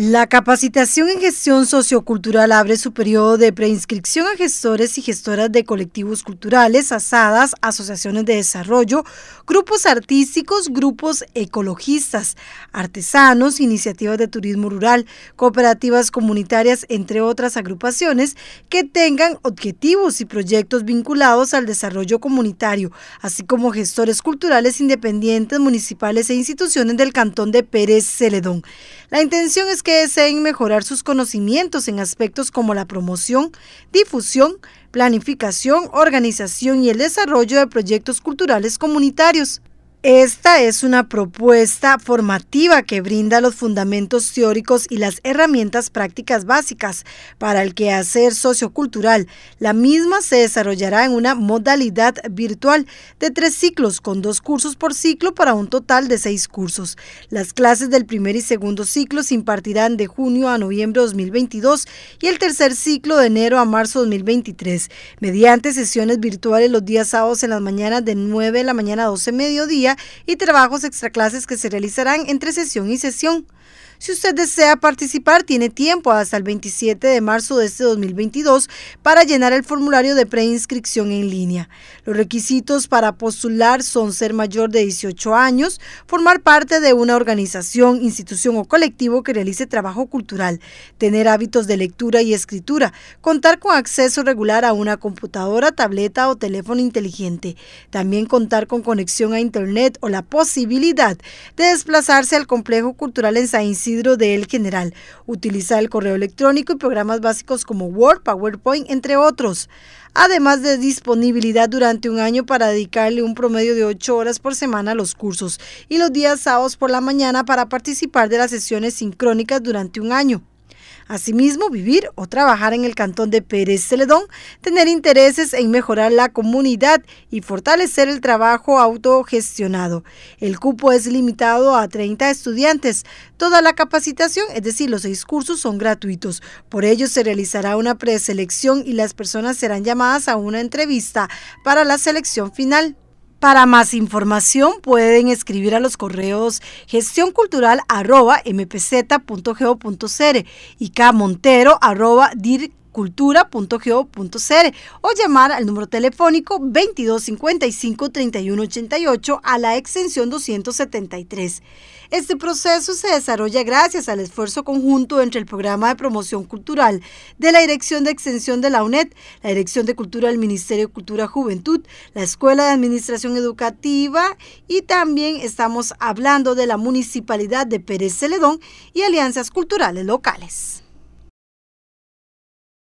La capacitación en gestión sociocultural abre su periodo de preinscripción a gestores y gestoras de colectivos culturales, asadas, asociaciones de desarrollo, grupos artísticos, grupos ecologistas, artesanos, iniciativas de turismo rural, cooperativas comunitarias, entre otras agrupaciones que tengan objetivos y proyectos vinculados al desarrollo comunitario, así como gestores culturales independientes, municipales e instituciones del Cantón de Pérez Celedón. La intención es que deseen mejorar sus conocimientos en aspectos como la promoción, difusión, planificación, organización y el desarrollo de proyectos culturales comunitarios. Esta es una propuesta formativa que brinda los fundamentos teóricos y las herramientas prácticas básicas para el quehacer sociocultural. La misma se desarrollará en una modalidad virtual de tres ciclos con dos cursos por ciclo para un total de seis cursos. Las clases del primer y segundo ciclo se impartirán de junio a noviembre de 2022 y el tercer ciclo de enero a marzo de 2023 mediante sesiones virtuales los días sábados en las mañanas de 9 de la mañana a 12 mediodía y trabajos extraclases que se realizarán entre sesión y sesión. Si usted desea participar, tiene tiempo hasta el 27 de marzo de este 2022 para llenar el formulario de preinscripción en línea. Los requisitos para postular son ser mayor de 18 años, formar parte de una organización, institución o colectivo que realice trabajo cultural, tener hábitos de lectura y escritura, contar con acceso regular a una computadora, tableta o teléfono inteligente, también contar con conexión a Internet o la posibilidad de desplazarse al complejo cultural en Sainz de El General. Utiliza el correo electrónico y programas básicos como Word, PowerPoint, entre otros. Además de disponibilidad durante un año para dedicarle un promedio de 8 horas por semana a los cursos y los días sábados por la mañana para participar de las sesiones sincrónicas durante un año. Asimismo, vivir o trabajar en el cantón de Pérez Celedón, tener intereses en mejorar la comunidad y fortalecer el trabajo autogestionado. El cupo es limitado a 30 estudiantes. Toda la capacitación, es decir, los seis cursos, son gratuitos. Por ello, se realizará una preselección y las personas serán llamadas a una entrevista para la selección final. Para más información pueden escribir a los correos gestioncultural.mpz.go.cr y @dir cultura.go.cr o llamar al número telefónico 2255-3188 a la extensión 273. Este proceso se desarrolla gracias al esfuerzo conjunto entre el Programa de Promoción Cultural de la Dirección de Extensión de la UNED, la Dirección de Cultura del Ministerio de Cultura Juventud, la Escuela de Administración Educativa y también estamos hablando de la Municipalidad de Pérez Celedón y alianzas culturales locales.